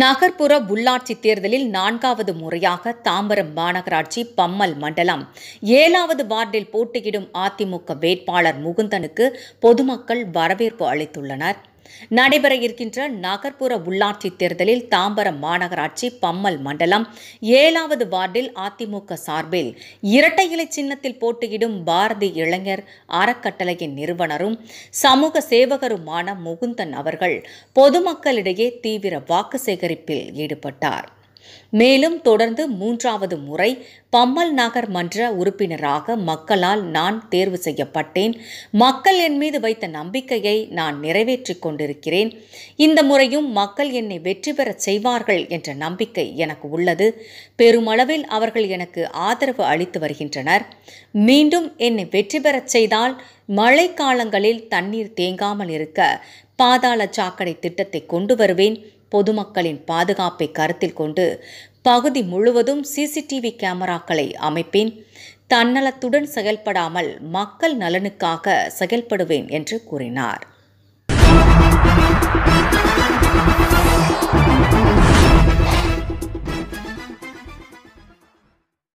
நகர்ப்புற உள்ளாட்சி தேர்தலில் நான்காவது முறையாக தாம்பரம் மாநகராட்சி பம்மல் மண்டலம் ஏழாவது வார்டில் போட்டியிடும் அதிமுக வேட்பாளர் முகுந்தனுக்கு பொதுமக்கள் வரவேற்பு அளித்துள்ளனர் நடைபெற இருக்கின்ற நகர்ப்புற உள்ளாட்சி தேர்தலில் தாம்பரம் மாநகராட்சி பம்மல் மண்டலம் ஏழாவது வார்டில் அதிமுக சார்பில் இரட்டை இலை சின்னத்தில் போட்டியிடும் பாரதி இளைஞர் அறக்கட்டளையின் நிறுவனரும் சமூக சேவகருமான முகுந்தன் அவர்கள் பொதுமக்களிடையே தீவிர வாக்கு சேகரிப்பில் ஈடுபட்டார் மேலும் தொடர்ந்து மூன்றாவது முறை பம்மல் நகர் மன்ற உறுப்பினராக மக்களால் நான் தேர்வு செய்யப்பட்டேன் மக்கள் என் மீது வைத்த நம்பிக்கையை நான் நிறைவேற்றிக் கொண்டிருக்கிறேன் இந்த முறையும் மக்கள் என்னை வெற்றி பெறச் செய்வார்கள் என்ற நம்பிக்கை எனக்கு உள்ளது பெருமளவில் அவர்கள் எனக்கு ஆதரவு அளித்து வருகின்றனர் மீண்டும் என்னை வெற்றி பெறச் செய்தால் மழை காலங்களில் தண்ணீர் தேங்காமல் இருக்க பாதாள சாக்கடை திட்டத்தை கொண்டு வருவேன் பொதுமக்களின் பாதுகாப்பை கருத்தில் கொண்டு பகுதி முழுவதும் சிசிடிவி கேமராக்களை அமைப்பேன் தன்னலத்துடன் செயல்படாமல் மக்கள் நலனுக்காக செயல்படுவேன் என்று கூறினார்